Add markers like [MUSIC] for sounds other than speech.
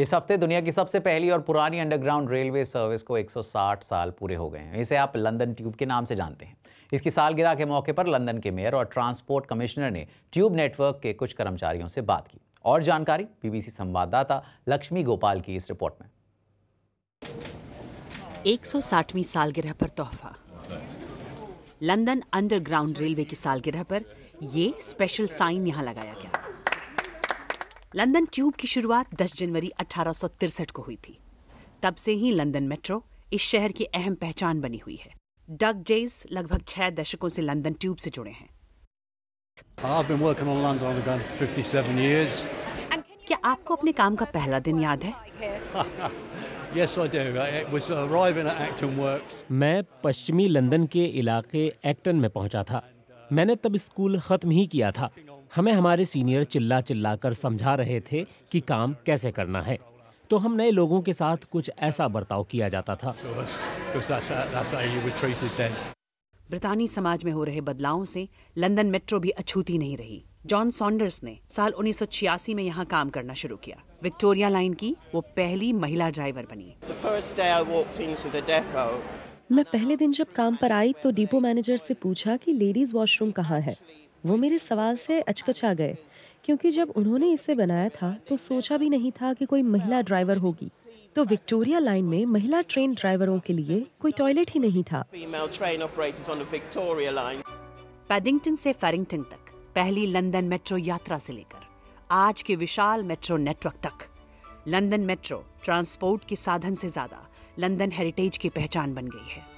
इस हफ्ते दुनिया की सबसे पहली और पुरानी अंडरग्राउंड रेलवे सर्विस को 160 साल पूरे हो गए हैं इसे आप लंदन ट्यूब के नाम से जानते हैं इसकी सालगिरह के मौके पर लंदन के मेयर और ट्रांसपोर्ट कमिश्नर ने ट्यूब नेटवर्क के कुछ कर्मचारियों से बात की और जानकारी बीबीसी संवाददाता लक्ष्मी गोपाल की इस रिपोर्ट में 160वीं सालगिरह पर तोहफा लंदन अंडरग्राउंड रेलवे की सालगिरह पर यह स्पेशल साइन यहां लगाया गया लंदन ट्यूब की शुरुआत 10 जनवरी अठारह को हुई थी तब से ही लंदन मेट्रो इस शहर की अहम पहचान बनी हुई है डग जेस लगभग छह दशकों से लंदन ट्यूब से जुड़े हैं क्या आपको अपने काम का पहला दिन याद है [LAUGHS] yes, I do. Uh, it was uh, arriving at Acton Works. मैं पश्चिमी लंदन के इलाके एक्टन में पहुंचा था मैंने तब स्कूल खत्म ही किया था हमें हमारे सीनियर चिल्ला चिल्ला कर समझा रहे थे कि काम कैसे करना है तो हम नए लोगों के साथ कुछ ऐसा बर्ताव किया जाता था ब्रितानी समाज में हो रहे बदलावों से लंदन मेट्रो भी अछूती नहीं रही जॉन सॉन्डर्स ने साल उन्नीस में यहाँ काम करना शुरू किया विक्टोरिया लाइन की वो पहली महिला ड्राइवर बनी मैं पहले दिन जब काम पर आई तो डिपो मैनेजर से पूछा कि लेडीज़ वॉशरूम कहाँ है वो मेरे सवाल से अचकचा गए क्योंकि जब उन्होंने इसे बनाया था तो सोचा भी नहीं था कि कोई महिला ड्राइवर होगी तो विक्टोरिया लाइन में महिला ट्रेन ड्राइवरों के लिए कोई टॉयलेट ही नहीं था पैडिंगटन से फेरिंगटन तक पहली लंदन मेट्रो यात्रा से लेकर आज के विशाल मेट्रो नेटवर्क तक लंदन मेट्रो ट्रांसपोर्ट के साधन से ज्यादा लंदन हेरिटेज की पहचान बन गई है